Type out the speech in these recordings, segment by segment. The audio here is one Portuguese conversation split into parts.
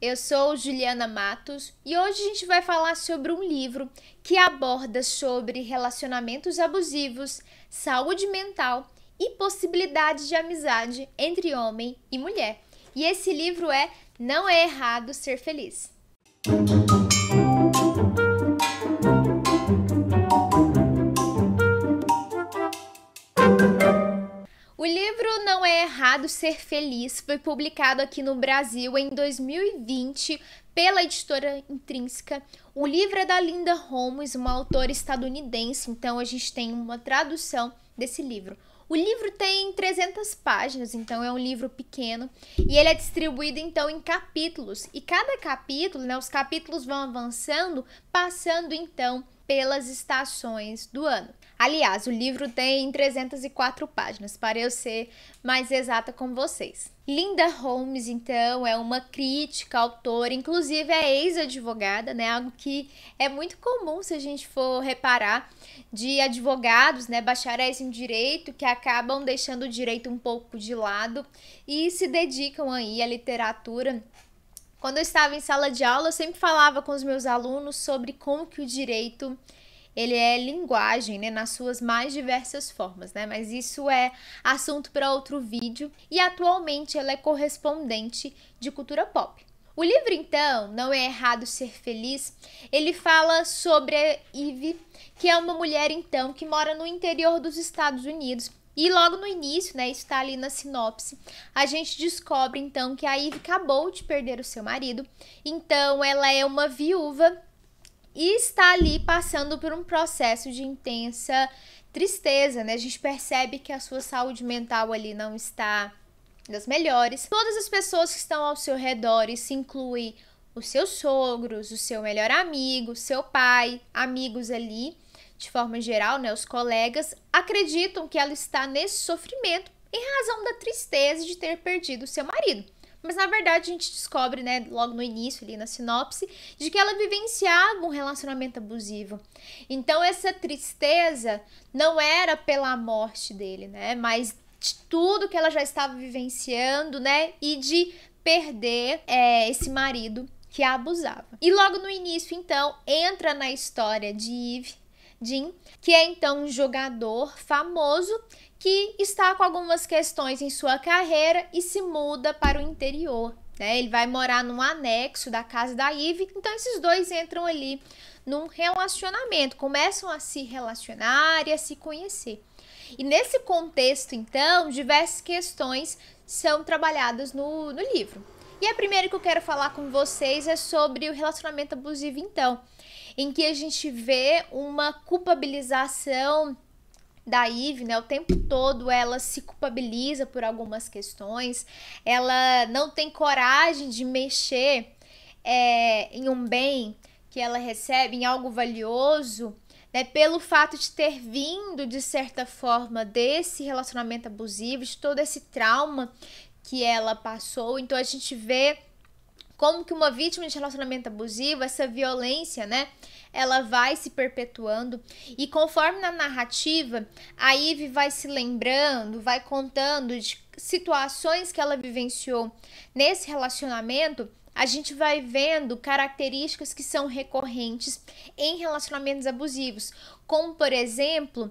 Eu sou Juliana Matos e hoje a gente vai falar sobre um livro que aborda sobre relacionamentos abusivos, saúde mental e possibilidades de amizade entre homem e mulher. E esse livro é Não é errado ser feliz. Música é Errado Ser Feliz foi publicado aqui no Brasil em 2020 pela editora Intrínseca. O livro é da Linda Holmes, uma autora estadunidense, então a gente tem uma tradução desse livro. O livro tem 300 páginas, então é um livro pequeno, e ele é distribuído então em capítulos. E cada capítulo, né, os capítulos vão avançando, passando então pelas estações do ano. Aliás, o livro tem 304 páginas, para eu ser mais exata com vocês. Linda Holmes, então, é uma crítica, autora, inclusive é ex-advogada, né? Algo que é muito comum se a gente for reparar de advogados, né, bacharéis em direito que acabam deixando o direito um pouco de lado e se dedicam aí à literatura quando eu estava em sala de aula, eu sempre falava com os meus alunos sobre como que o direito ele é linguagem, né, nas suas mais diversas formas, né? Mas isso é assunto para outro vídeo e atualmente ela é correspondente de cultura pop. O livro, então, Não é Errado Ser Feliz, ele fala sobre a Eve, que é uma mulher, então, que mora no interior dos Estados Unidos. E logo no início, né, está ali na sinopse, a gente descobre, então, que a Eve acabou de perder o seu marido. Então, ela é uma viúva e está ali passando por um processo de intensa tristeza, né? A gente percebe que a sua saúde mental ali não está das melhores. Todas as pessoas que estão ao seu redor, isso inclui os seus sogros, o seu melhor amigo, seu pai, amigos ali, de forma geral, né, os colegas, acreditam que ela está nesse sofrimento em razão da tristeza de ter perdido seu marido. Mas na verdade a gente descobre, né, logo no início ali na sinopse, de que ela vivenciava um relacionamento abusivo. Então essa tristeza não era pela morte dele, né, mas de tudo que ela já estava vivenciando, né, e de perder é, esse marido que a abusava. E logo no início, então, entra na história de Eve, Jim, que é então um jogador famoso que está com algumas questões em sua carreira e se muda para o interior. Né? Ele vai morar num anexo da casa da Eve, então esses dois entram ali num relacionamento, começam a se relacionar e a se conhecer. E nesse contexto, então, diversas questões são trabalhadas no, no livro. E a primeira que eu quero falar com vocês é sobre o relacionamento abusivo, então em que a gente vê uma culpabilização da Ive, né? O tempo todo ela se culpabiliza por algumas questões, ela não tem coragem de mexer é, em um bem que ela recebe, em algo valioso, né? Pelo fato de ter vindo, de certa forma, desse relacionamento abusivo, de todo esse trauma que ela passou. Então a gente vê como que uma vítima de relacionamento abusivo, essa violência, né, ela vai se perpetuando e conforme na narrativa, a Ive vai se lembrando, vai contando de situações que ela vivenciou nesse relacionamento, a gente vai vendo características que são recorrentes em relacionamentos abusivos, como por exemplo,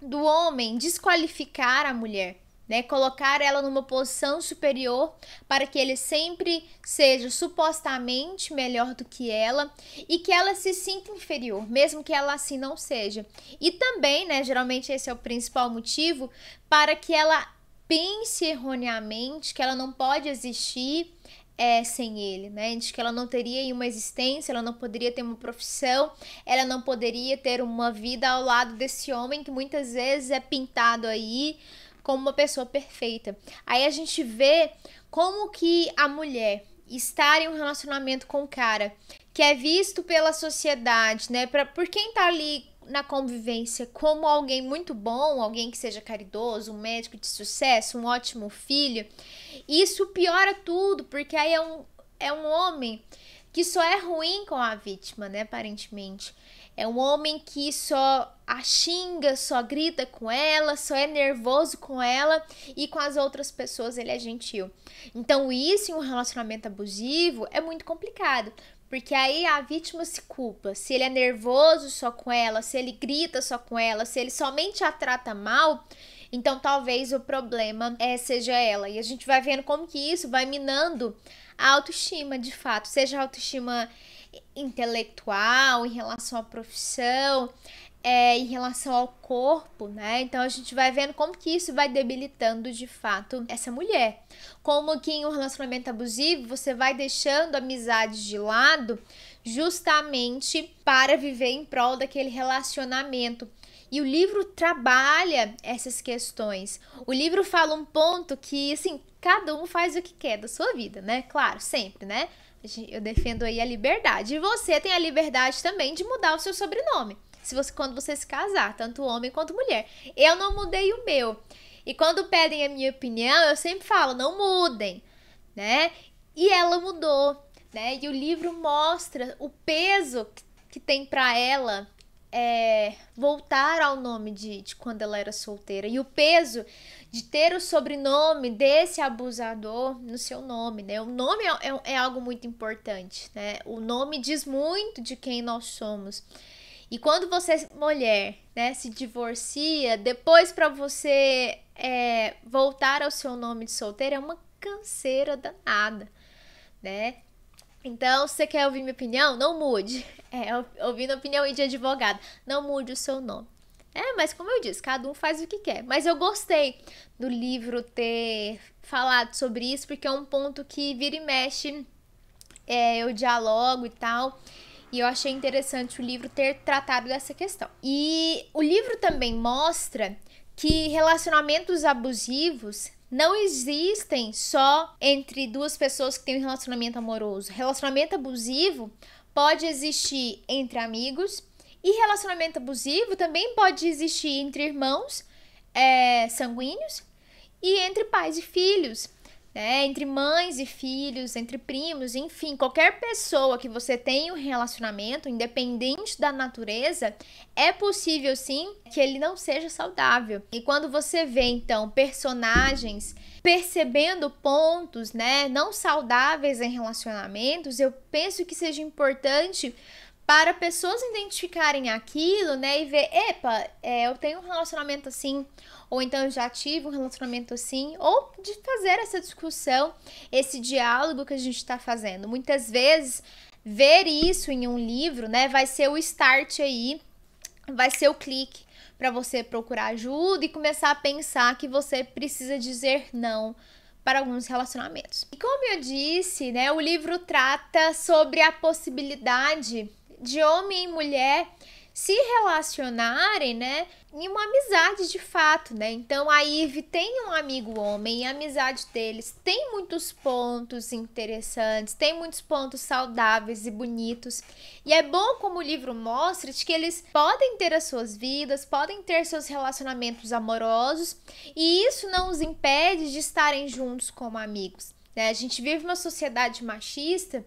do homem desqualificar a mulher, né? Colocar ela numa posição superior para que ele sempre seja supostamente melhor do que ela e que ela se sinta inferior, mesmo que ela assim não seja. E também, né, geralmente esse é o principal motivo para que ela pense erroneamente que ela não pode existir é, sem ele, né? De que ela não teria uma existência, ela não poderia ter uma profissão, ela não poderia ter uma vida ao lado desse homem que muitas vezes é pintado aí como uma pessoa perfeita. Aí a gente vê como que a mulher estar em um relacionamento com o cara que é visto pela sociedade, né, pra, por quem tá ali na convivência como alguém muito bom, alguém que seja caridoso, um médico de sucesso, um ótimo filho, isso piora tudo, porque aí é um, é um homem que só é ruim com a vítima, né, aparentemente. É um homem que só a xinga, só grita com ela, só é nervoso com ela e com as outras pessoas ele é gentil. Então, isso em um relacionamento abusivo é muito complicado, porque aí a vítima se culpa. Se ele é nervoso só com ela, se ele grita só com ela, se ele somente a trata mal, então talvez o problema é, seja ela. E a gente vai vendo como que isso vai minando a autoestima, de fato, seja a autoestima intelectual, em relação à profissão, é, em relação ao corpo, né? Então a gente vai vendo como que isso vai debilitando de fato essa mulher. Como que em um relacionamento abusivo você vai deixando amizades de lado justamente para viver em prol daquele relacionamento. E o livro trabalha essas questões. O livro fala um ponto que, assim, cada um faz o que quer da sua vida, né? Claro, sempre, né? eu defendo aí a liberdade. E você tem a liberdade também de mudar o seu sobrenome. Se você quando você se casar, tanto homem quanto mulher. Eu não mudei o meu. E quando pedem a minha opinião, eu sempre falo, não mudem, né? E ela mudou, né? E o livro mostra o peso que tem para ela é, voltar ao nome de, de quando ela era solteira e o peso de ter o sobrenome desse abusador no seu nome, né? O nome é, é, é algo muito importante, né? O nome diz muito de quem nós somos. E quando você, mulher, né, se divorcia, depois para você é, voltar ao seu nome de solteira é uma canseira danada, né? Então, se você quer ouvir minha opinião, não mude. É, ouvindo a opinião de advogado, não mude o seu nome. É, mas como eu disse, cada um faz o que quer. Mas eu gostei do livro ter falado sobre isso, porque é um ponto que vira e mexe, é, eu dialogo e tal. E eu achei interessante o livro ter tratado dessa questão. E o livro também mostra que relacionamentos abusivos não existem só entre duas pessoas que têm um relacionamento amoroso. Relacionamento abusivo pode existir entre amigos e relacionamento abusivo também pode existir entre irmãos é, sanguíneos e entre pais e filhos né? Entre mães e filhos, entre primos, enfim, qualquer pessoa que você tenha um relacionamento, independente da natureza, é possível sim que ele não seja saudável. E quando você vê então personagens percebendo pontos, né, não saudáveis em relacionamentos, eu penso que seja importante para pessoas identificarem aquilo, né, e ver, epa, é, eu tenho um relacionamento assim, ou então eu já tive um relacionamento assim, ou de fazer essa discussão, esse diálogo que a gente está fazendo. Muitas vezes ver isso em um livro, né, vai ser o start aí, vai ser o clique para você procurar ajuda e começar a pensar que você precisa dizer não para alguns relacionamentos. E como eu disse, né, o livro trata sobre a possibilidade de homem e mulher se relacionarem, né, em uma amizade de fato, né? Então a Ive tem um amigo homem e a amizade deles tem muitos pontos interessantes, tem muitos pontos saudáveis e bonitos. E é bom como o livro mostra que eles podem ter as suas vidas, podem ter seus relacionamentos amorosos e isso não os impede de estarem juntos como amigos. Né? A gente vive uma sociedade machista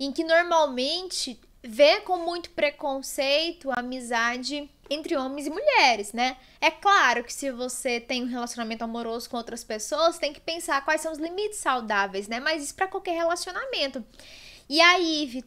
em que normalmente vê com muito preconceito a amizade entre homens e mulheres, né? É claro que se você tem um relacionamento amoroso com outras pessoas, tem que pensar quais são os limites saudáveis, né? Mas isso para qualquer relacionamento. E a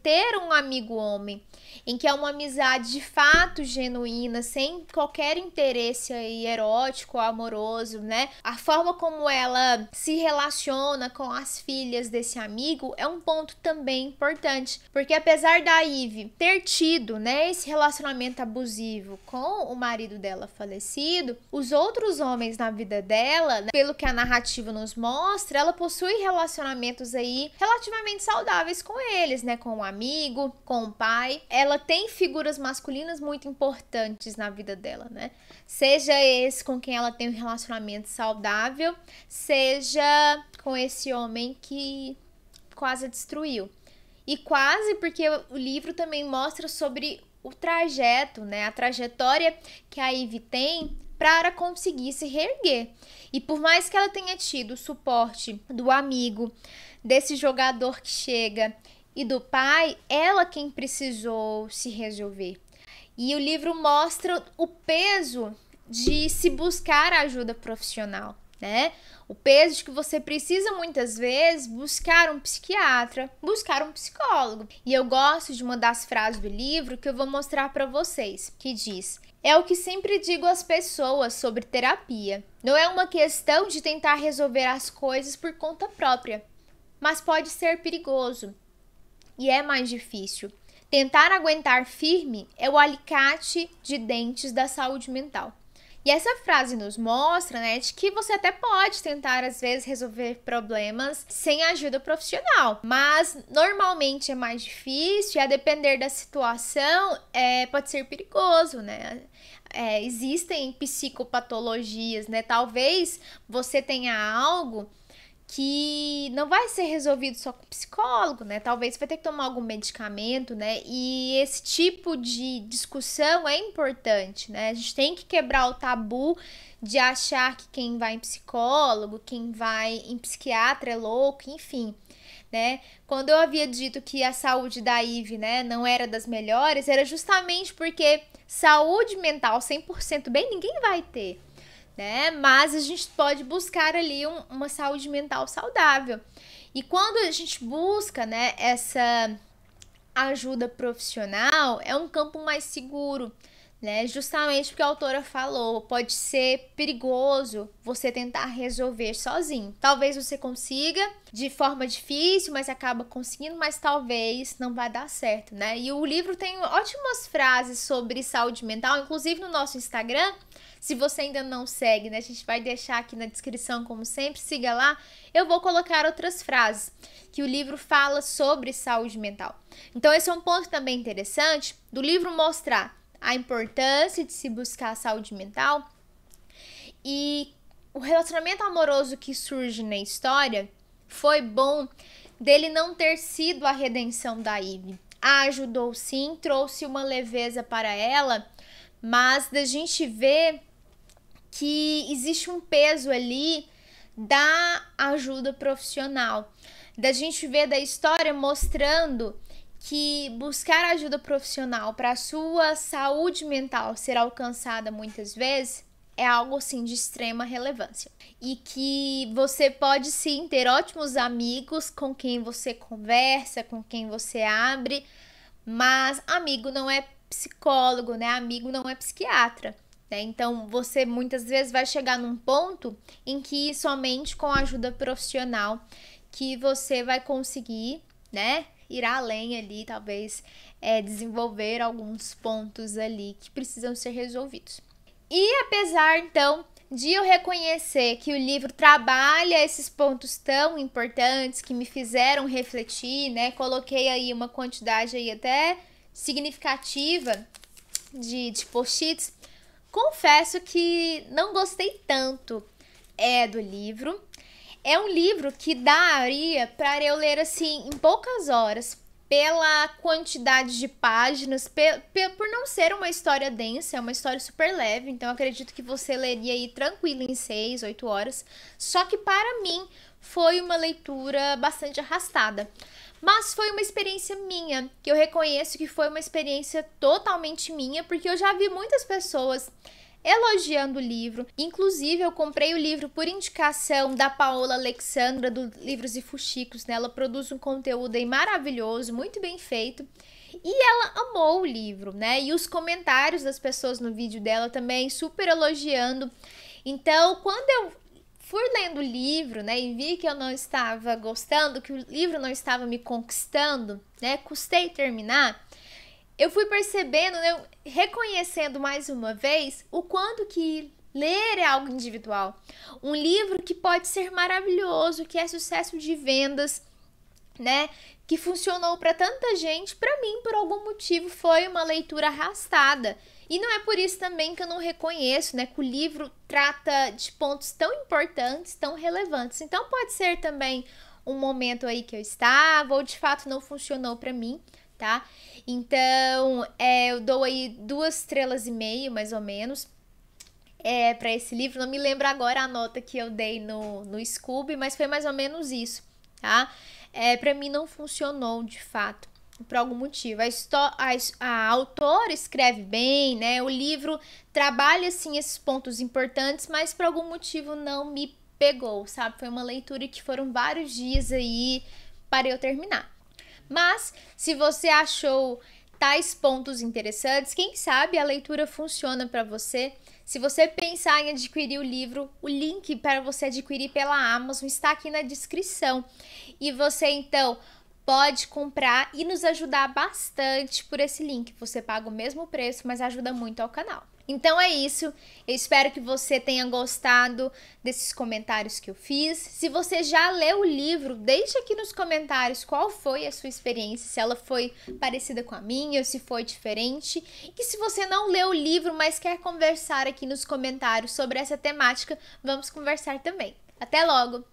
ter um amigo homem em que é uma amizade de fato genuína, sem qualquer interesse aí erótico, amoroso, né? A forma como ela se relaciona com as filhas desse amigo é um ponto também importante, porque apesar da Ive ter tido, né, esse relacionamento abusivo com o marido dela falecido, os outros homens na vida dela, né, pelo que a narrativa nos mostra, ela possui relacionamentos aí relativamente saudáveis com eles, né, com o um amigo, com o um pai. É ela tem figuras masculinas muito importantes na vida dela, né? Seja esse com quem ela tem um relacionamento saudável, seja com esse homem que quase a destruiu. E quase porque o livro também mostra sobre o trajeto, né? A trajetória que a Eve tem para conseguir se reerguer. E por mais que ela tenha tido o suporte do amigo, desse jogador que chega e do pai, ela quem precisou se resolver. E o livro mostra o peso de se buscar ajuda profissional, né? O peso de que você precisa muitas vezes buscar um psiquiatra, buscar um psicólogo. E eu gosto de uma das frases do livro que eu vou mostrar para vocês, que diz: é o que sempre digo às pessoas sobre terapia. Não é uma questão de tentar resolver as coisas por conta própria, mas pode ser perigoso e é mais difícil. Tentar aguentar firme é o alicate de dentes da saúde mental. E essa frase nos mostra, né, de que você até pode tentar às vezes resolver problemas sem ajuda profissional, mas normalmente é mais difícil e a depender da situação é, pode ser perigoso, né? É, existem psicopatologias, né? Talvez você tenha algo que não vai ser resolvido só com psicólogo, né? Talvez vai ter que tomar algum medicamento, né? E esse tipo de discussão é importante, né? A gente tem que quebrar o tabu de achar que quem vai em psicólogo, quem vai em psiquiatra é louco, enfim. Né? Quando eu havia dito que a saúde da Ive, né, não era das melhores, era justamente porque saúde mental 100% bem ninguém vai ter né? Mas a gente pode buscar ali um, uma saúde mental saudável. E quando a gente busca, né, essa ajuda profissional, é um campo mais seguro, né? Justamente porque a autora falou, pode ser perigoso você tentar resolver sozinho. Talvez você consiga de forma difícil, mas acaba conseguindo, mas talvez não vai dar certo, né? E o livro tem ótimas frases sobre saúde mental, inclusive no nosso Instagram, se você ainda não segue, né, a gente vai deixar aqui na descrição, como sempre, siga lá. Eu vou colocar outras frases que o livro fala sobre saúde mental. Então, esse é um ponto também interessante do livro mostrar a importância de se buscar a saúde mental e o relacionamento amoroso que surge na história foi bom dele não ter sido a redenção da Ivy A ajudou sim, trouxe uma leveza para ela, mas da gente ver que existe um peso ali da ajuda profissional, da gente ver da história mostrando que buscar ajuda profissional para a sua saúde mental ser alcançada muitas vezes é algo assim de extrema relevância e que você pode sim ter ótimos amigos com quem você conversa, com quem você abre, mas amigo não é psicólogo, né? Amigo não é psiquiatra. Né? Então, você muitas vezes vai chegar num ponto em que somente com a ajuda profissional que você vai conseguir, né? Ir além ali, talvez é, desenvolver alguns pontos ali que precisam ser resolvidos. E apesar, então, de eu reconhecer que o livro trabalha esses pontos tão importantes que me fizeram refletir, né? Coloquei aí uma quantidade aí até significativa de, de post-its. Confesso que não gostei tanto é do livro. É um livro que daria para eu ler assim em poucas horas, pela quantidade de páginas, pe, pe, por não ser uma história densa, é uma história super leve, então acredito que você leria aí tranquilo em 6, 8 horas. Só que para mim foi uma leitura bastante arrastada. Mas foi uma experiência minha, que eu reconheço que foi uma experiência totalmente minha, porque eu já vi muitas pessoas elogiando o livro. Inclusive, eu comprei o livro por indicação da Paola Alexandra, do Livros e Fuxicos. Né? Ela produz um conteúdo aí maravilhoso, muito bem feito. E ela amou o livro, né? E os comentários das pessoas no vídeo dela também super elogiando. Então, quando eu fui lendo o livro, né, e vi que eu não estava gostando, que o livro não estava me conquistando, né, custei terminar, eu fui percebendo, né, reconhecendo mais uma vez o quanto que ler é algo individual. Um livro que pode ser maravilhoso, que é sucesso de vendas, né? Que funcionou para tanta gente, para mim, por algum motivo, foi uma leitura arrastada. E não é por isso também que eu não reconheço, né, que o livro trata de pontos tão importantes, tão relevantes. Então pode ser também um momento aí que eu estava ou de fato não funcionou para mim, tá? Então, é, eu dou aí duas estrelas e meio, mais ou menos. É, para esse livro, não me lembro agora a nota que eu dei no, no Scooby, mas foi mais ou menos isso, tá? é, para mim não funcionou de fato por algum motivo. A, a, a autora escreve bem, né? O livro trabalha assim esses pontos importantes, mas por algum motivo não me pegou, sabe? Foi uma leitura que foram vários dias aí para eu terminar. Mas se você achou tais pontos interessantes, quem sabe a leitura funciona para você. Se você pensar em adquirir o livro, o link para você adquirir pela Amazon está aqui na descrição. E você então pode comprar e nos ajudar bastante por esse link. Você paga o mesmo preço, mas ajuda muito ao canal. Então é isso. Eu espero que você tenha gostado desses comentários que eu fiz. Se você já leu o livro, deixe aqui nos comentários qual foi a sua experiência, se ela foi parecida com a minha ou se foi diferente. E se você não leu o livro, mas quer conversar aqui nos comentários sobre essa temática, vamos conversar também. Até logo!